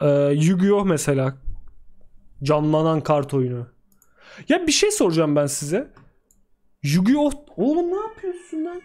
Ee, Yu-Gi-Oh mesela. Canlanan kart oyunu. Ya bir şey soracağım ben size. Yu-Gi-Oh! Oğlum ne yapıyorsun lan?